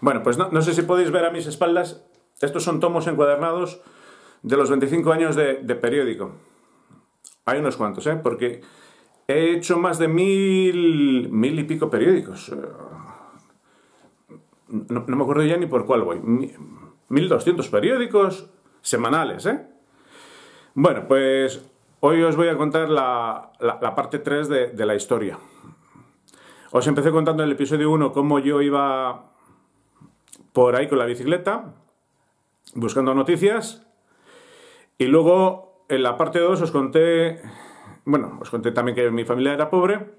Bueno, pues no, sé si podéis ver a mis espaldas, estos son tomos encuadernados de los 25 años de, periódico. Hay unos cuantos, ¿eh? Porque he hecho más de mil, mil y pico periódicos. No, me acuerdo ya ni por cuál voy. 1200 periódicos semanales, ¿eh? Bueno, pues hoy os voy a contar la, parte 3 de, de la historia. Os empecé contando en el episodio 1 cómo yo iba por ahí con la bicicleta, buscando noticias. Y luego, en la parte 2 os conté, bueno, os conté también que mi familia era pobre.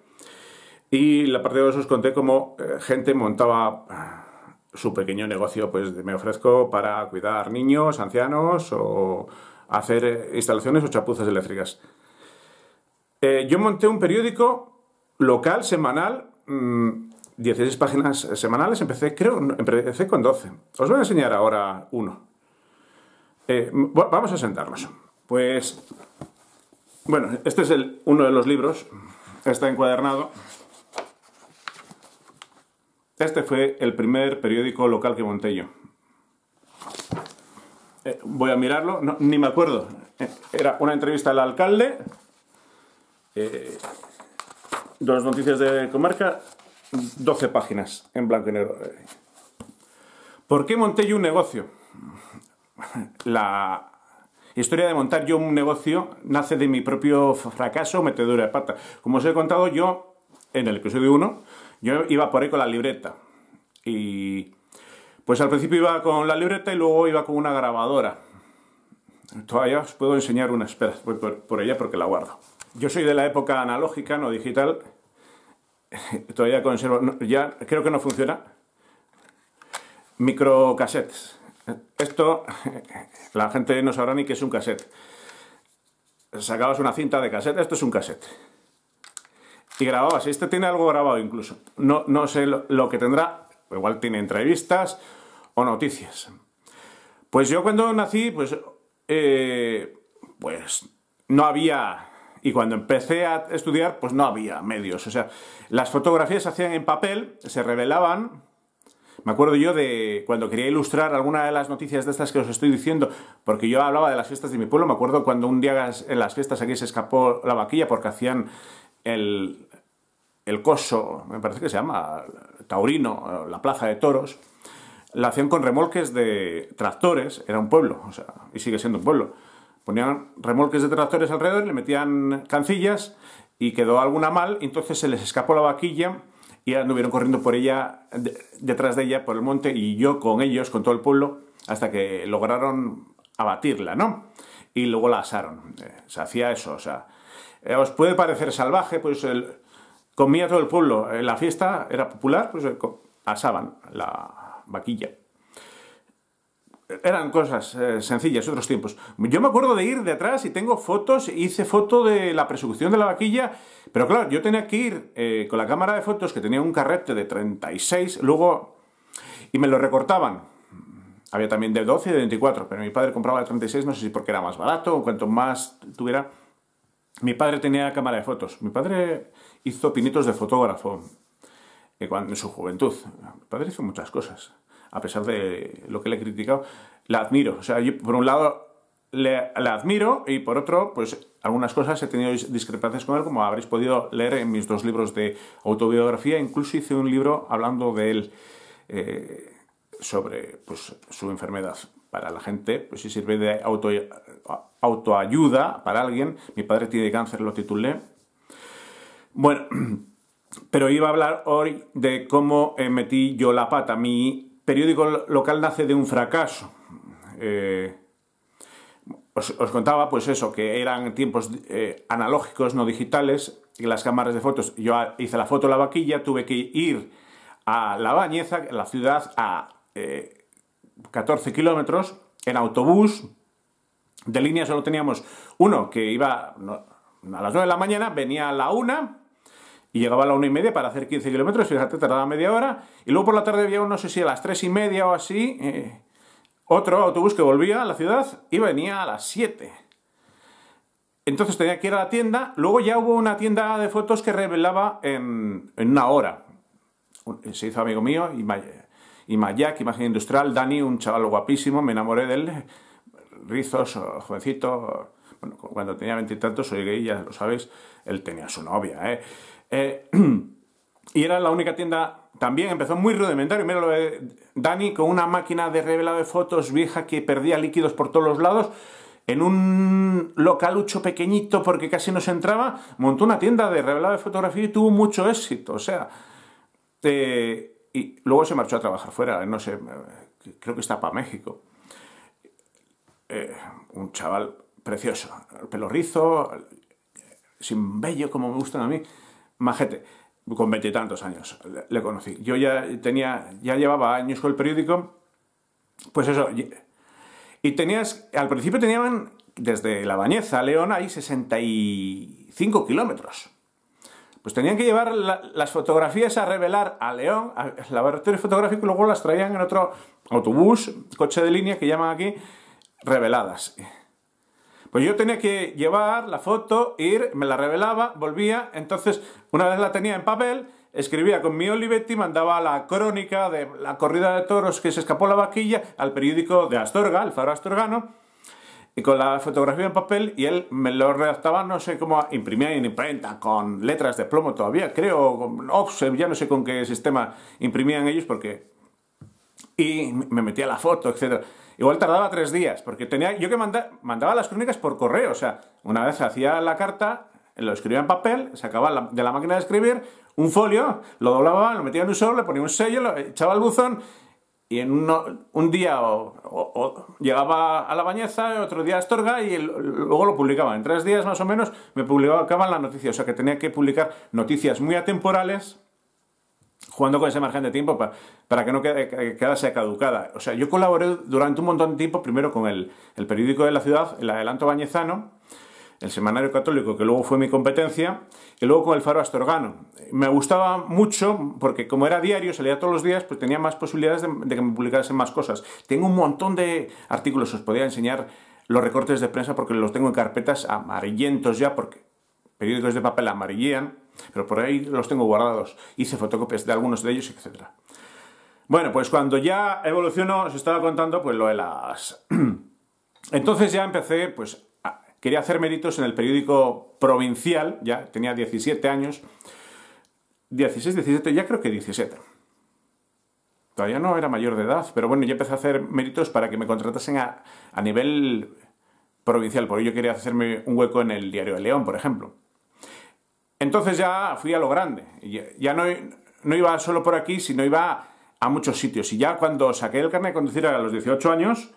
Y en la parte 2 os conté cómo eh, gente montaba ah, su pequeño negocio, pues me ofrezco para cuidar niños, ancianos o hacer eh, instalaciones o chapuzas eléctricas. Eh, yo monté un periódico local, semanal, mm, 16 páginas semanales, empecé, creo, empecé con 12. Os voy a enseñar ahora uno. Eh, vamos a sentarnos. Pues, bueno, este es el, uno de los libros, está encuadernado. Este fue el primer periódico local que monté yo. Eh, voy a mirarlo, ni me acuerdo. Eh, era una entrevista al alcalde, dos noticias de comarca, 12 páginas en blanco y negro. ¿Por qué monté yo un negocio? La historia de montar yo un negocio nace de mi propio fracaso metedura de pata. Como os he contado yo, en el episodio 1, yo iba por ahí con la libreta. Y pues al principio iba con la libreta y luego iba con una grabadora. Todavía os puedo enseñar una, espera, voy por ella porque la guardo. Yo soy de la época analógica, no digital, todavía conservo, ya creo que no funciona, microcassettes. Esto, la gente no sabrá ni que es un cassette. Sacabas una cinta de cassette, esto es un cassette. Y grababas, este tiene algo grabado incluso. No, no sé lo, que tendrá, igual tiene entrevistas o noticias. Pues yo cuando nací, pues, eh, pues no había y cuando empecé a estudiar, pues no había medios. O sea, las fotografías se hacían en papel, se revelaban. Me acuerdo yo de cuando quería ilustrar alguna de las noticias de estas que os estoy diciendo, porque yo hablaba de las fiestas de mi pueblo. Me acuerdo cuando un día en las fiestas aquí se escapó la vaquilla porque hacían el, el coso, me parece que se llama, Taurino, la plaza de toros la hacían con remolques de tractores, era un pueblo, o sea, y sigue siendo un pueblo. Ponían remolques de tractores alrededor, le metían cancillas y quedó alguna mal, entonces se les escapó la vaquilla y anduvieron corriendo por ella, detrás de ella, por el monte y yo con ellos, con todo el pueblo, hasta que lograron abatirla, ¿no? Y luego la asaron. Eh, se hacía eso, o sea, eh, os puede parecer salvaje, pues comía todo el pueblo. Eh, la fiesta era popular, pues asaban la vaquilla eran cosas eh, sencillas, otros tiempos. Yo me acuerdo de ir de atrás y tengo fotos, hice foto de la persecución de la vaquilla, pero claro, yo tenía que ir eh, con la cámara de fotos que tenía un carrete de 36, luego, y me lo recortaban. Había también de 12 y de 24, pero mi padre compraba de 36, no sé si porque era más barato, o cuanto más tuviera... Mi padre tenía cámara de fotos, mi padre hizo pinitos de fotógrafo eh, en su juventud. Mi padre hizo muchas cosas a pesar de lo que le he criticado, la admiro. O sea, yo por un lado la admiro y por otro, pues algunas cosas he tenido discrepancias con él, como habréis podido leer en mis dos libros de autobiografía. Incluso hice un libro hablando de él eh, sobre pues, su enfermedad. Para la gente, pues si sirve de auto, autoayuda para alguien. Mi padre tiene cáncer, lo titulé. Bueno, pero iba a hablar hoy de cómo eh, metí yo la pata, mi periódico local nace de un fracaso. Eh, os, contaba, pues eso, que eran tiempos eh, analógicos, no digitales, y las cámaras de fotos. Yo hice la foto en la vaquilla, tuve que ir a La Bañeza, la ciudad, a 14 eh, kilómetros, en autobús. De línea solo teníamos uno que iba a las 9 de la mañana, venía a la 1 y llegaba a la una y media para hacer 15 kilómetros, fíjate, tardaba media hora, y luego por la tarde había, no sé si a las tres y media o así, eh, otro autobús que volvía a la ciudad y venía a las 7. Entonces tenía que ir a la tienda, luego ya hubo una tienda de fotos que revelaba en, una hora. Eh, se hizo amigo mío, y Mayak, Imagen Industrial, Dani, un chaval guapísimo, me enamoré de él, rizos, eh, jovencito, bueno, cuando tenía veintitantos, soy gay, ya lo sabéis, él tenía su novia, ¿eh? Eh, y era la única tienda también empezó muy rudimentario. Mira lo de Dani con una máquina de revelado de fotos vieja que perdía líquidos por todos los lados. En un localucho pequeñito porque casi no se entraba, montó una tienda de revelado de fotografía y tuvo mucho éxito. O sea, eh, y luego se marchó a trabajar fuera, eh, no sé, creo que está para México. un chaval precioso, el pelo rizo, sin bello como me gustan a mí majete, con veintitantos años le, conocí. Yo ya tenía, ya llevaba años con el periódico, pues eso. Y, tenías, al principio tenían, desde La Bañeza a León hay 65 kilómetros. Pues tenían que llevar las fotografías a revelar a León, al laboratorio fotográfico, y luego las traían en otro autobús, coche de línea que llaman aquí, reveladas. Pues yo tenía que llevar la foto, ir, me la revelaba, volvía, entonces una vez la tenía en papel, escribía con mi Olivetti, mandaba la crónica de la corrida de toros que se escapó la vaquilla al periódico de Astorga, el Faro Astorgano, y con la fotografía en papel y él me lo redactaba, no sé cómo, imprimía en imprenta, con letras de plomo todavía, creo, ya no sé con qué sistema imprimían ellos porque y me metía la foto, etc. Igual tardaba tres días, porque tenía yo que mandaba las crónicas por correo, o sea, una vez hacía la carta, lo escribía en papel, sacaba de la máquina de escribir un folio, lo doblaba, lo metía en un sobre, le ponía un sello, lo echaba al buzón y en un día llegaba a la bañeza, otro día a Astorga y luego lo publicaba. En tres días más o menos me publicaban la noticia, o sea que tenía que publicar noticias muy atemporales jugando con ese margen de tiempo para, que no quede, quedase caducada. O sea, yo colaboré durante un montón de tiempo, primero con el, periódico de la ciudad, el Adelanto Bañezano, el Semanario Católico, que luego fue mi competencia, y luego con el Faro Astorgano. Me gustaba mucho porque como era diario, salía todos los días, pues tenía más posibilidades de, que me publicasen más cosas. Tengo un montón de artículos, os podía enseñar los recortes de prensa porque los tengo en carpetas amarillentos ya, porque periódicos de papel amarillean pero por ahí los tengo guardados. Hice fotocopias de algunos de ellos, etc. Bueno, pues cuando ya evolucionó, os estaba contando pues lo de las... Entonces ya empecé, pues quería hacer méritos en el periódico provincial, ya tenía 17 años, 16, 17, ya creo que 17. Todavía no era mayor de edad, pero bueno, ya empecé a hacer méritos para que me contratasen a, a nivel provincial, por ello quería hacerme un hueco en el diario de León, por ejemplo. Entonces ya fui a lo grande. Ya no, iba solo por aquí, sino iba a muchos sitios. Y ya cuando saqué el carnet de conducir a los 18 años,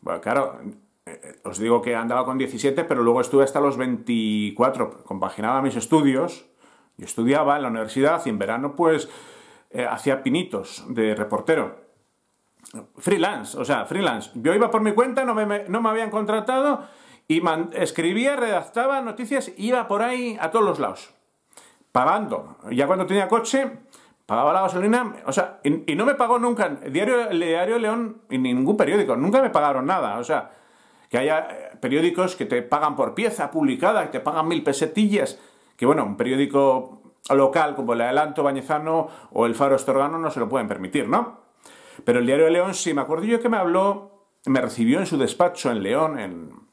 bueno, claro, eh, eh, os digo que andaba con 17, pero luego estuve hasta los 24, compaginaba mis estudios, y estudiaba en la universidad y en verano pues eh, hacía pinitos de reportero. Freelance, o sea, freelance. Yo iba por mi cuenta, no me, no me habían contratado y escribía, redactaba noticias, iba por ahí a todos los lados, pagando. Ya cuando tenía coche, pagaba la gasolina, o sea, y, no me pagó nunca, el diario, el diario León, y ningún periódico, nunca me pagaron nada, o sea, que haya eh, periódicos que te pagan por pieza publicada, que te pagan mil pesetillas, que bueno, un periódico local como el Adelanto Bañezano o el Faro Estorgano no se lo pueden permitir, ¿no? Pero el diario León sí, me acuerdo yo que me habló, me recibió en su despacho en León, en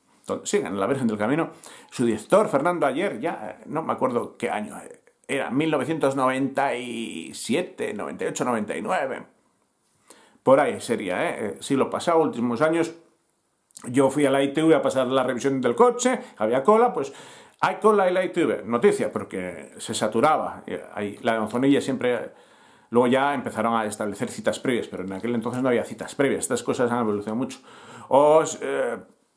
siguen la Virgen del Camino. Su director, Fernando Ayer, ya eh, no me acuerdo qué año, eh, era 1997, 98, 99. Por ahí sería, eh, ¿eh? siglo pasado, últimos años. Yo fui a la ITV a pasar la revisión del coche, había cola, pues hay cola en la ITV. Noticia, porque se saturaba. Ahí, la donzonilla siempre... Luego ya empezaron a establecer citas previas, pero en aquel entonces no había citas previas. Estas cosas han evolucionado mucho. Os...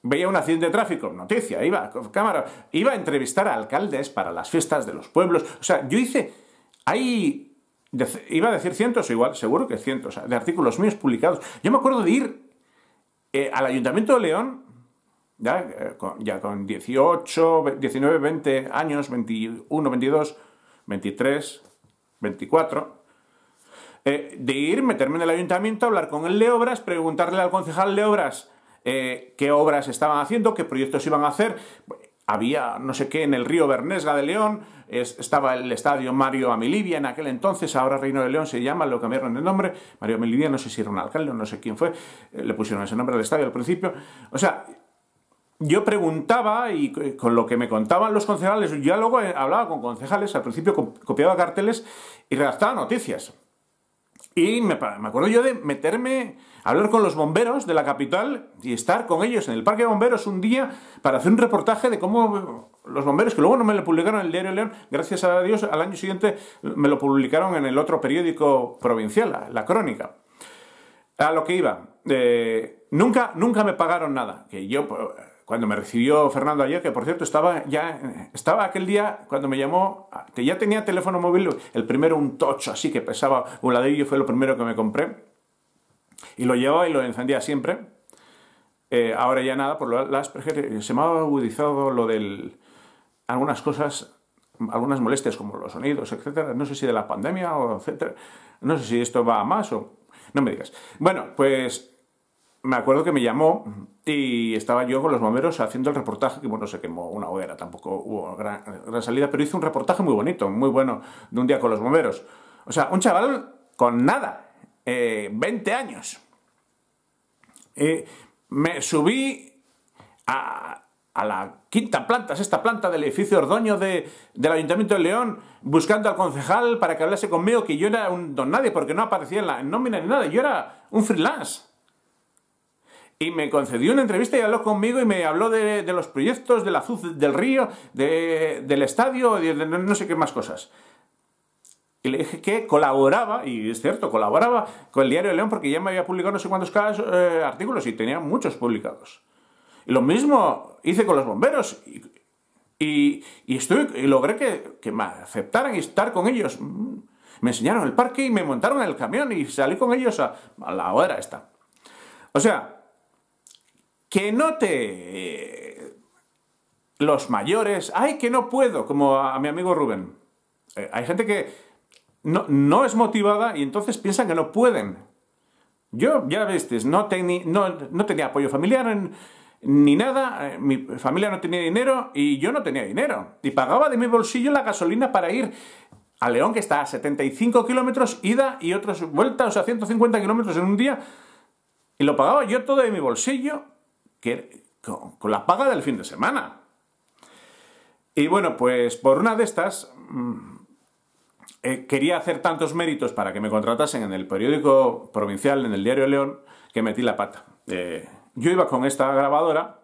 Veía un accidente de tráfico, noticia, iba cámara, iba a entrevistar a alcaldes para las fiestas de los pueblos. O sea, yo hice, ahí iba a decir cientos, igual, seguro que cientos, de artículos míos publicados. Yo me acuerdo de ir eh, al Ayuntamiento de León, ya, eh, con, ya con 18, 19, 20 años, 21, 22, 23, 24, de ir, meterme en el ayuntamiento, hablar con el de obras preguntarle al concejal de obras eh, qué obras estaban haciendo, qué proyectos iban a hacer. Había no sé qué en el río Bernesga de León, estaba el estadio Mario Amilivia en aquel entonces, ahora Reino de León se llama, lo cambiaron de nombre, Mario Amilivia no sé si era un alcalde, no sé quién fue, eh, le pusieron ese nombre al estadio al principio. O sea, yo preguntaba y eh, con lo que me contaban los concejales, yo luego hablaba con concejales, al principio copiaba carteles y redactaba noticias. Y me, me, acuerdo yo de meterme a hablar con los bomberos de la capital y estar con ellos en el Parque de Bomberos un día para hacer un reportaje de cómo los bomberos, que luego no me lo publicaron en el Diario León, gracias a Dios, al año siguiente me lo publicaron en el otro periódico provincial, la, la Crónica. A lo que iba, eh, nunca, nunca me pagaron nada. Que yo, pues, cuando me recibió Fernando ayer, que por cierto estaba ya, estaba aquel día cuando me llamó, que ya tenía teléfono móvil, el primero un tocho así que pesaba un ladrillo, fue lo primero que me compré, y lo llevaba y lo encendía siempre. Eh, ahora ya nada, por lo, las eh, se me ha agudizado lo del, algunas cosas, algunas molestias como los sonidos, etcétera, no sé si de la pandemia o etcétera, no sé si esto va a más o, no me digas. Bueno, pues me acuerdo que me llamó y estaba yo con los bomberos haciendo el reportaje, que bueno, se quemó una hoguera, tampoco hubo gran, salida, pero hice un reportaje muy bonito, muy bueno, de un día con los bomberos. O sea, un chaval con nada, 20 eh, años. me subí a, la quinta planta, sexta planta del edificio Ordoño del Ayuntamiento de León, buscando al concejal para que hablase conmigo, que yo era un don nadie, porque no aparecía en la nómina ni nada, yo era un freelance y me concedió una entrevista y habló conmigo y me habló de, de los proyectos, del azul, del río, del estadio, de no sé qué más cosas. Y le dije que colaboraba, y es cierto, colaboraba con el Diario de León porque ya me había publicado no sé cuántos casos, eh, artículos y tenía muchos publicados. Y lo mismo hice con los bomberos y, y, logré que, que, me aceptaran y estar con ellos. Me enseñaron el parque y me montaron en el camión y salí con ellos a, a la hora esta. O sea, que no te... Eh, los mayores, ay, que no puedo, como a, mi amigo Rubén. Eh, hay gente que no, es motivada y entonces piensan que no pueden. Yo, ya viste, no, no, no, tenía apoyo familiar ni nada, eh, mi familia no tenía dinero y yo no tenía dinero. Y pagaba de mi bolsillo la gasolina para ir a León, que está a 75 kilómetros, ida y otras vueltas, o sea, 150 kilómetros en un día. Y lo pagaba yo todo de mi bolsillo Er, con, la paga del fin de semana. Y bueno, pues por una de estas mm, eh, quería hacer tantos méritos para que me contratasen en el periódico provincial, en el diario León, que metí la pata. Eh, yo iba con esta grabadora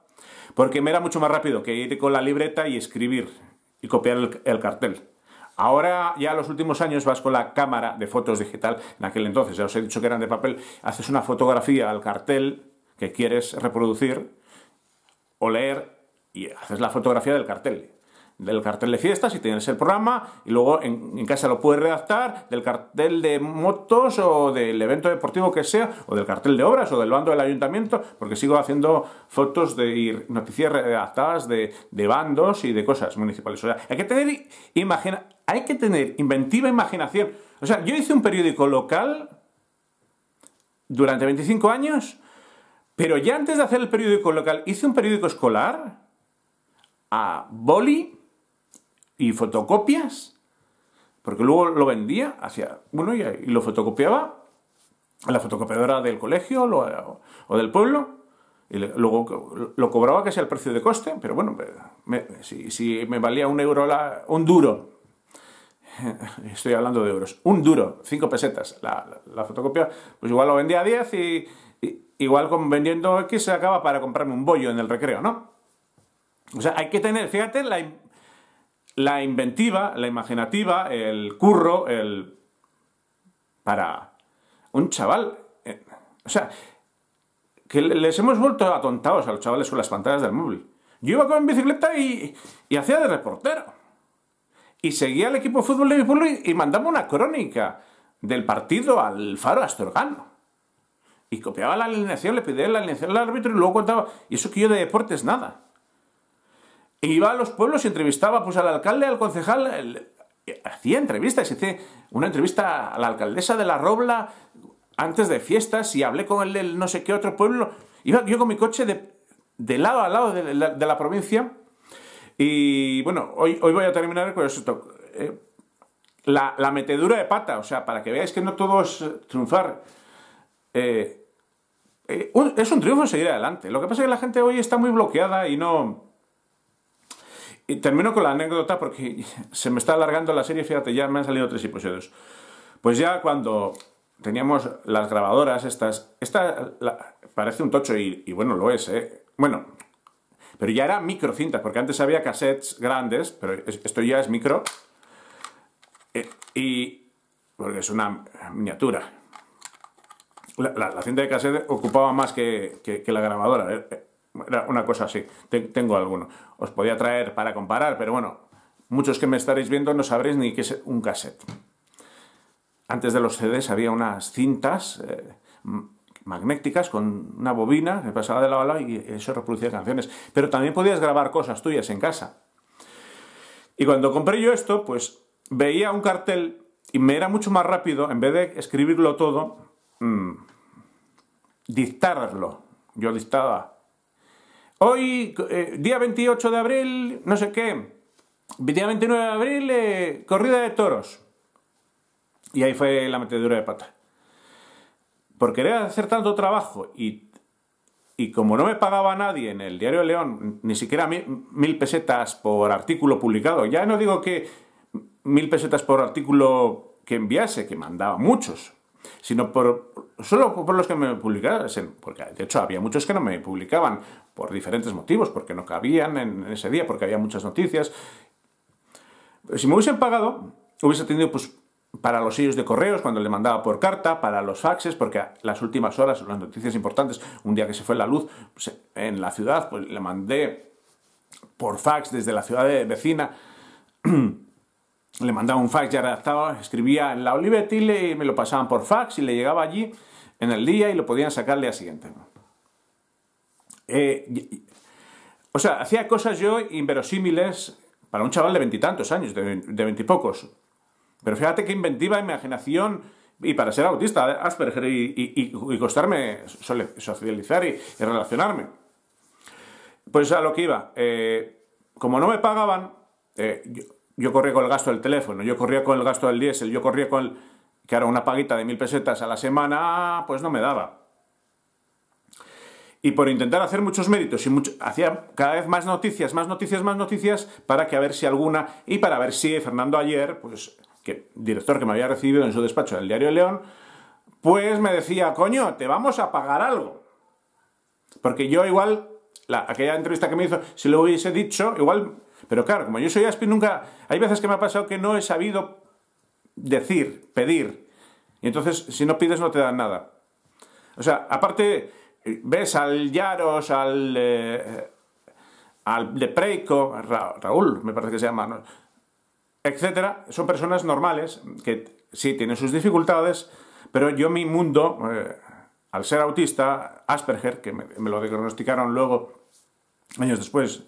porque me era mucho más rápido que ir con la libreta y escribir y copiar el, el cartel. Ahora, ya en los últimos años, vas con la cámara de fotos digital. En aquel entonces, ya os he dicho que eran de papel, haces una fotografía al cartel que quieres reproducir o leer y haces la fotografía del cartel. Del cartel de fiestas, si tienes el programa, y luego en, casa lo puedes redactar, del cartel de motos o del evento deportivo que sea, o del cartel de obras o del bando del ayuntamiento, porque sigo haciendo fotos de, y noticias redactadas de, de bandos y de cosas municipales. O sea, hay que tener, imagina, hay que tener inventiva imaginación. O sea, yo hice un periódico local durante 25 años pero ya antes de hacer el periódico local, hice un periódico escolar a boli y fotocopias, porque luego lo vendía hacia bueno y, lo fotocopiaba a la fotocopiadora del colegio o del pueblo. Y luego lo cobraba que sea el precio de coste, pero bueno, si, me valía un euro, un duro estoy hablando de euros, un duro, cinco pesetas la, la, fotocopia, pues igual lo vendía a 10 y, igual con vendiendo X se acaba para comprarme un bollo en el recreo, ¿no? O sea, hay que tener, fíjate, la, inventiva, la imaginativa, el curro, el... para un chaval. Eh, o sea, que les hemos vuelto atontados a los chavales con las pantallas del móvil. Yo iba con bicicleta y, hacía de reportero. Y seguía al equipo de fútbol de mi y, y mandaba una crónica del partido al Faro Astorgano y copiaba la alineación, le pedía la alineación al árbitro y luego contaba. Y eso que yo de deportes nada. iba a los pueblos y entrevistaba pues, al alcalde, al concejal. Eh, hacía entrevistas, hice una entrevista a la alcaldesa de La Robla antes de fiestas y hablé con el del no sé qué otro pueblo. Iba yo con mi coche de, lado a lado de la, provincia. Y bueno, hoy, hoy voy a terminar con esto. Eh, la, metedura de pata, o sea, para que veáis que no todo es triunfar. Eh, eh, es un triunfo seguir adelante. Lo que pasa es que la gente hoy está muy bloqueada y no... Y termino con la anécdota porque se me está alargando la serie, fíjate, ya me han salido tres episodios. Pues ya cuando teníamos las grabadoras estas, esta parece un tocho y, bueno, lo es, ¿eh? Bueno, pero ya era micro microcinta porque antes había cassettes grandes, pero esto ya es micro. Eh, y porque es una miniatura la, cinta de cassette ocupaba más que, la grabadora. Eh, eh, era una cosa así. tengo alguno. Os podía traer para comparar, pero bueno, muchos que me estaréis viendo no sabréis ni qué es un cassette. Antes de los CDs había unas cintas eh, magnéticas con una bobina que pasaba de lado a lado y eso reproducía canciones. Pero también podías grabar cosas tuyas en casa. Y cuando compré yo esto, pues veía un cartel y me era mucho más rápido, en vez de escribirlo todo, Mm, dictarlo. Yo dictaba. Hoy, eh, día 28 de abril, no sé qué, día 29 de abril, eh, corrida de toros. Y ahí fue la metedura de pata. Por querer hacer tanto trabajo y, y como no me pagaba nadie en el Diario León, ni siquiera mil pesetas por artículo publicado, ya no digo que mil pesetas por artículo que enviase, que mandaba muchos, sino solo por los que me publicasen, porque de hecho había muchos que no me publicaban por diferentes motivos, porque no cabían en ese día, porque había muchas noticias. Si me hubiesen pagado, hubiese tenido pues para los sellos de correos cuando le mandaba por carta, para los faxes, porque las últimas horas, las noticias importantes, un día que se fue la luz pues, en la ciudad, pues le mandé por fax desde la ciudad de vecina le mandaba un fax ya redactaba, escribía en la Olivetti y me lo pasaban por fax y le llegaba allí en el día y lo podían sacar al día siguiente. Eh, o sea, hacía cosas yo inverosímiles para un chaval de veintitantos años, de veintipocos. Pero fíjate qué inventiva, imaginación, y para ser autista, Asperger, y, costarme socializar y, relacionarme. Pues a lo que iba. Eh, como no me pagaban, eh, yo corría con el gasto del teléfono, yo corría con el gasto del diésel, yo corría con el, que era una paguita de mil pesetas a la semana, pues no me daba. Y por intentar hacer muchos méritos, y mucho, hacía cada vez más noticias, más noticias, más noticias, para que a ver si alguna, y para ver si Fernando ayer, pues, que director que me había recibido en su despacho del Diario León, pues me decía, coño, te vamos a pagar algo. Porque yo igual, la, aquella entrevista que me hizo, si lo hubiese dicho, igual pero claro, como yo soy Aspi, nunca. Hay veces que me ha pasado que no he sabido decir, pedir. Y entonces, si no pides, no te dan nada. O sea, aparte, ves al Yaros, al. Eh, al de Raúl, me parece que se llama, etcétera, son personas normales que sí tienen sus dificultades, pero yo mi mundo, eh, al ser autista, Asperger, que me lo diagnosticaron luego, años después,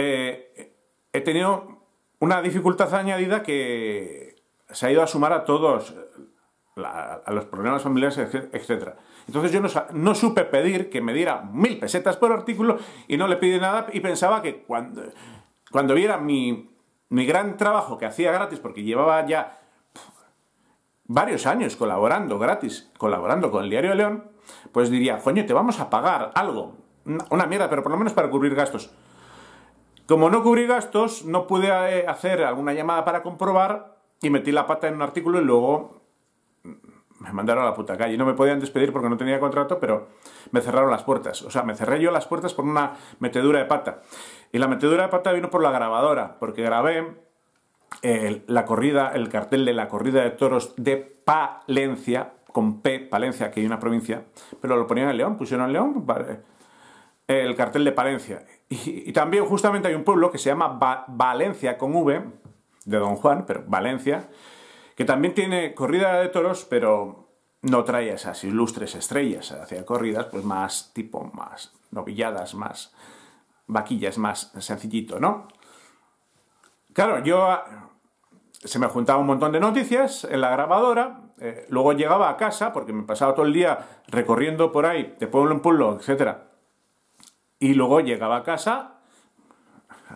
eh, he tenido una dificultad añadida que se ha ido a sumar a todos, a los problemas familiares, etc. Entonces yo no, supe pedir que me diera mil pesetas por artículo y no le pide nada y pensaba que cuando, cuando viera mi, mi gran trabajo que hacía gratis, porque llevaba ya varios años colaborando gratis, colaborando con el Diario León, pues diría, coño, te vamos a pagar algo, una mierda, pero por lo menos para cubrir gastos. Como no cubrí gastos, no pude eh, hacer alguna llamada para comprobar y metí la pata en un artículo y luego me mandaron a la puta calle. No me podían despedir porque no tenía contrato, pero me cerraron las puertas. O sea, me cerré yo las puertas por una metedura de pata. Y la metedura de pata vino por la grabadora, porque grabé eh, la corrida, el cartel de la corrida de toros de Palencia, con P, Palencia, que hay una provincia, pero lo ponían en León, pusieron en León, el cartel de Palencia. Y, también justamente hay un pueblo que se llama Valencia con V, de Don Juan, pero Valencia, que también tiene corrida de toros, pero no trae esas ilustres estrellas, hacia corridas pues más tipo, más novilladas, más vaquillas, más sencillito, ¿no? Claro, yo ah, se me juntaba un montón de noticias en la grabadora, eh, luego llegaba a casa, porque me pasaba todo el día recorriendo por ahí, de pueblo en pueblo, etcétera, y luego llegaba a casa,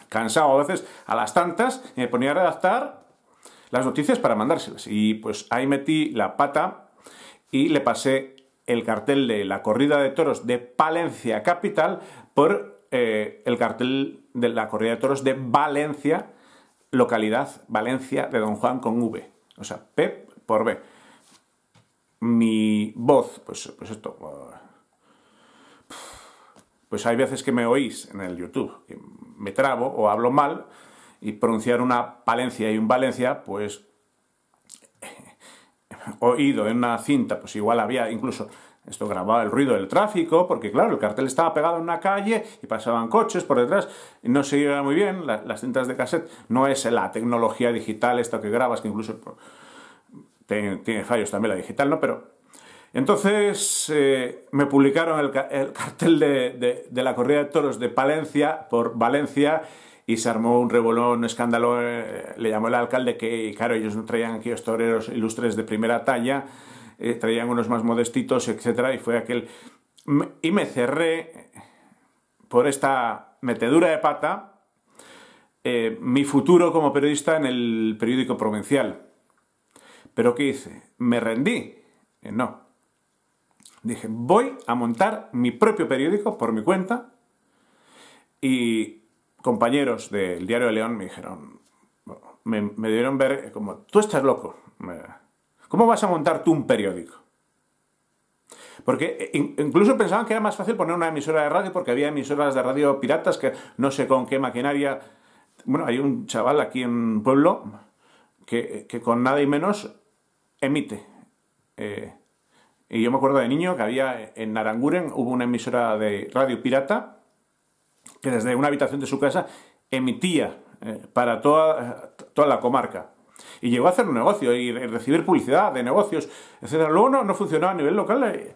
cansado a veces, a las tantas, y me ponía a redactar las noticias para mandárselas. Y pues ahí metí la pata y le pasé el cartel de la corrida de toros de Palencia Capital por eh, el cartel de la corrida de toros de Valencia, localidad Valencia de Don Juan con V. O sea, P por B. Mi voz, pues, pues esto, pues hay veces que me oís en el YouTube, que me trabo o hablo mal y pronunciar una Palencia y un Valencia, pues eh, oído en una cinta, pues igual había incluso esto grababa el ruido del tráfico, porque claro, el cartel estaba pegado en una calle y pasaban coches por detrás, y no se iba muy bien, las cintas de cassette, no es la tecnología digital esto que grabas, que incluso pues, tiene, tiene fallos también la digital, ¿no? Pero entonces eh, me publicaron el, cartel de, la corrida de toros de Palencia por Valencia y se armó un revolón, un escándalo. Eh, le llamó el alcalde que, claro, ellos no traían aquí los toreros ilustres de primera talla, eh, traían unos más modestitos, etc. Y fue aquel. Y me cerré por esta metedura de pata mi futuro como periodista en el periódico provincial. ¿Pero qué hice? Me rendí. No, Dije, voy a montar mi propio periódico por mi cuenta. Y compañeros del Diario de León me dijeron, me, dieron ver como, tú estás loco. ¿Cómo vas a montar tú un periódico? Porque eh, incluso pensaban que era más fácil poner una emisora de radio porque había emisoras de radio piratas que no sé con qué maquinaria... Bueno, hay un chaval aquí en Pueblo que, con nada y menos emite. Eh, y yo me acuerdo de niño que había en Naranguren, hubo una emisora de radio pirata que desde una habitación de su casa emitía eh, para toda, toda la comarca. Y llegó a hacer un negocio y recibir publicidad de negocios, etc. Luego no, no funcionaba a nivel local. Eh,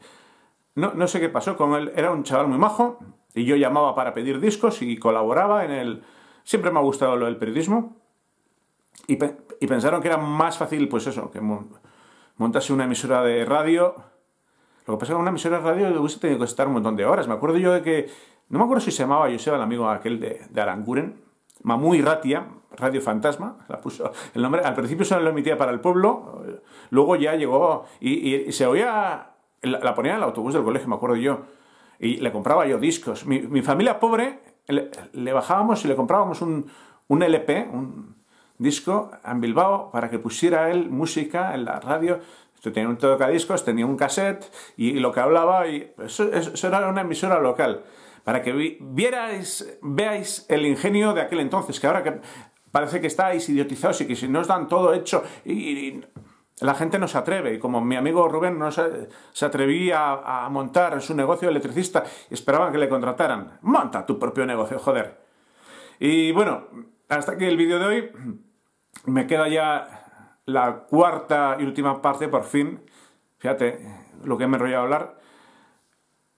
no, sé qué pasó con él. Era un chaval muy majo y yo llamaba para pedir discos y colaboraba en el... Siempre me ha gustado lo del periodismo. Y, y pensaron que era más fácil, pues eso, que montase una emisora de radio lo que pasa es que una emisora de radio hubiese tenido que estar un montón de horas. Me acuerdo yo de que, no me acuerdo si se llamaba Joseba, el amigo aquel de, Aranguren, Mamú Ratia, Radio Fantasma, la puso el nombre, al principio solo lo emitía para el pueblo, luego ya llegó y, se oía, la, ponían ponía en el autobús del colegio, me acuerdo yo, y le compraba yo discos. Mi, familia pobre, le, bajábamos y le comprábamos un, un LP, un disco en Bilbao para que pusiera él música en la radio. Esto tenía un tocadiscos, tenía un cassette y, lo que hablaba, y eso, era una emisora local. Para que vierais, veáis el ingenio de aquel entonces, que ahora que parece que estáis idiotizados y que si no os dan todo hecho y, la gente no se atreve, y como mi amigo Rubén no se, atrevía a, montar su negocio electricista, esperaban que le contrataran. Monta tu propio negocio, joder. Y bueno, hasta aquí el vídeo de hoy. Me queda ya la cuarta y última parte, por fin, fíjate lo que me he enrollado a hablar,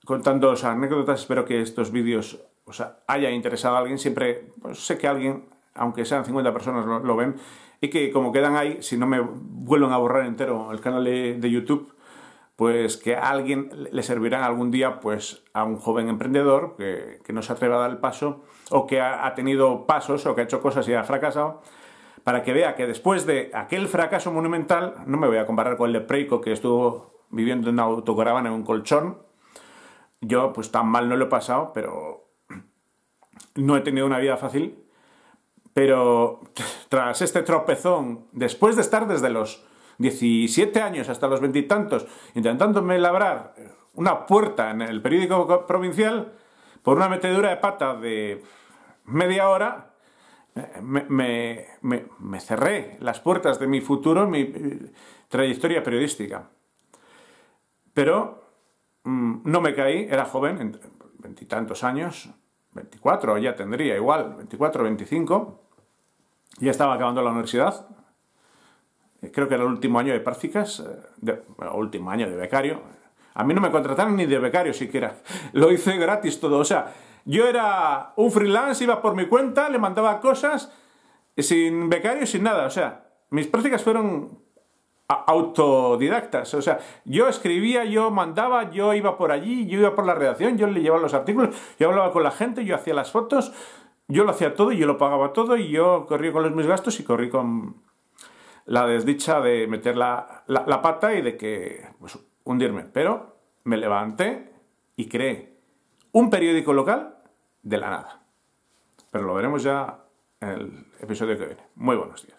contando anécdotas, espero que estos vídeos os haya interesado a alguien, siempre pues, sé que alguien, aunque sean 50 personas, lo, ven, y que como quedan ahí, si no me vuelven a borrar entero el canal de, YouTube, pues que a alguien le servirán algún día pues a un joven emprendedor que, no se atreve a dar el paso o que ha tenido pasos o que ha hecho cosas y ha fracasado para que vea que después de aquel fracaso monumental, no me voy a comparar con el de que estuvo viviendo en una autocaravana en un colchón, yo pues tan mal no lo he pasado, pero no he tenido una vida fácil, pero tras este tropezón, después de estar desde los 17 años hasta los veintitantos intentándome labrar una puerta en el periódico provincial, por una metedura de pata de media hora, me, cerré las puertas de mi futuro, mi eh, trayectoria periodística. Pero mm, no me caí, era joven, veintitantos años, 24 ya tendría igual, 24, 25, ya estaba acabando la universidad, eh, creo que era el último año de prácticas, eh, de, último año de becario, a mí no me contrataron ni de becario siquiera, lo hice gratis todo, o sea, yo era un freelance, iba por mi cuenta, le mandaba cosas sin becario, sin nada. O sea, mis prácticas fueron autodidactas. O sea, yo escribía, yo mandaba, yo iba por allí, yo iba por la redacción, yo le llevaba los artículos, yo hablaba con la gente, yo hacía las fotos, yo lo hacía todo y yo lo pagaba todo y yo corrí con los mis gastos y corrí con la desdicha de meter la, la pata y de que pues, hundirme. Pero me levanté y creé un periódico local de la nada. Pero lo veremos ya en el episodio que viene. Muy buenos días.